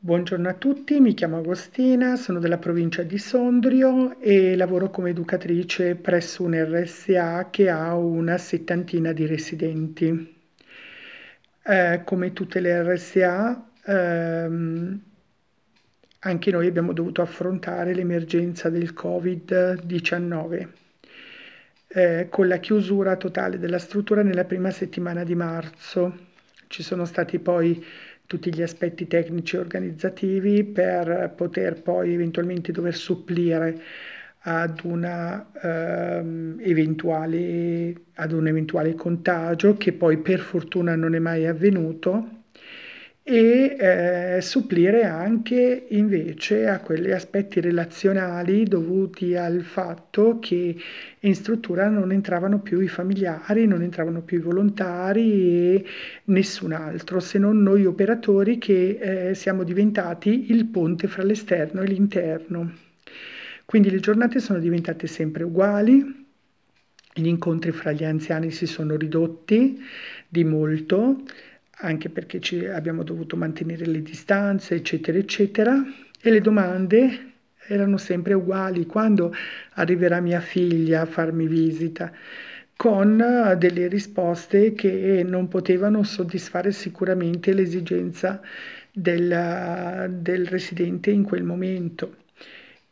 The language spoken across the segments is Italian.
Buongiorno a tutti, mi chiamo Agostina, sono della provincia di Sondrio e lavoro come educatrice presso un RSA che ha una settantina di residenti. Eh, come tutte le RSA, ehm, anche noi abbiamo dovuto affrontare l'emergenza del Covid-19. Eh, con la chiusura totale della struttura nella prima settimana di marzo ci sono stati poi tutti gli aspetti tecnici e organizzativi per poter poi eventualmente dover supplire ad, una, ehm, eventuale, ad un eventuale contagio che poi per fortuna non è mai avvenuto e eh, supplire anche invece a quegli aspetti relazionali dovuti al fatto che in struttura non entravano più i familiari, non entravano più i volontari e nessun altro, se non noi operatori che eh, siamo diventati il ponte fra l'esterno e l'interno. Quindi le giornate sono diventate sempre uguali, gli incontri fra gli anziani si sono ridotti di molto, anche perché ci abbiamo dovuto mantenere le distanze, eccetera, eccetera. E le domande erano sempre uguali. Quando arriverà mia figlia a farmi visita? con eh, delle risposte che non potevano soddisfare sicuramente l'esigenza del, eh, del, residente in quel momento.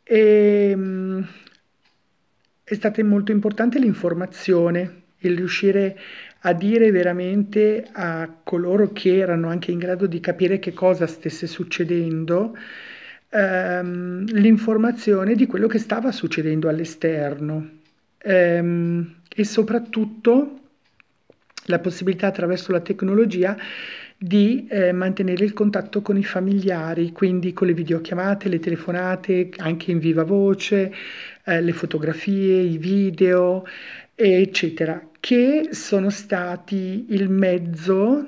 E, ehm, è stata molto importante l'informazione il riuscire a dire veramente a coloro che erano anche in grado di capire che cosa stesse succedendo ehm, l'informazione di quello che stava succedendo all'esterno ehm, e soprattutto la possibilità attraverso la tecnologia di eh, mantenere il contatto con i familiari, quindi con le videochiamate, le telefonate, anche in viva voce, eh, le fotografie, i video, eccetera, che sono stati il mezzo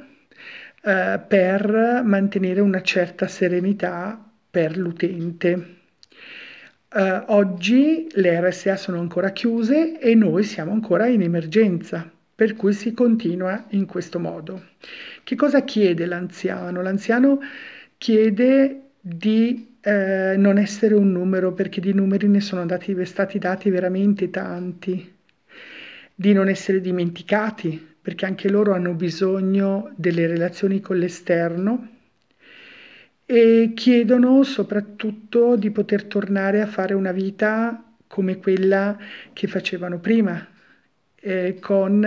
eh, per mantenere una certa serenità per l'utente. Uh, oggi le RSA sono ancora chiuse e noi siamo ancora in emergenza per cui si continua in questo modo. Che cosa chiede l'anziano? L'anziano chiede di eh, non essere un numero, perché di numeri ne sono dati, stati dati veramente tanti, di non essere dimenticati, perché anche loro hanno bisogno delle relazioni con l'esterno e chiedono soprattutto di poter tornare a fare una vita come quella che facevano prima, eh, con,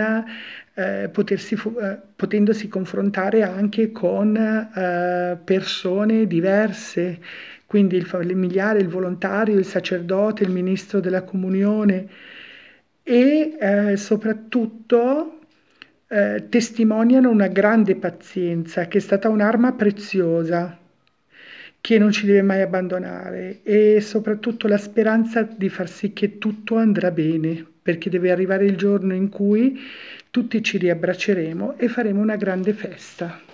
eh, potersi, eh, potendosi confrontare anche con eh, persone diverse, quindi il familiare, il volontario, il sacerdote, il ministro della comunione e eh, soprattutto eh, testimoniano una grande pazienza che è stata un'arma preziosa che non ci deve mai abbandonare e soprattutto la speranza di far sì che tutto andrà bene, perché deve arrivare il giorno in cui tutti ci riabbracceremo e faremo una grande festa.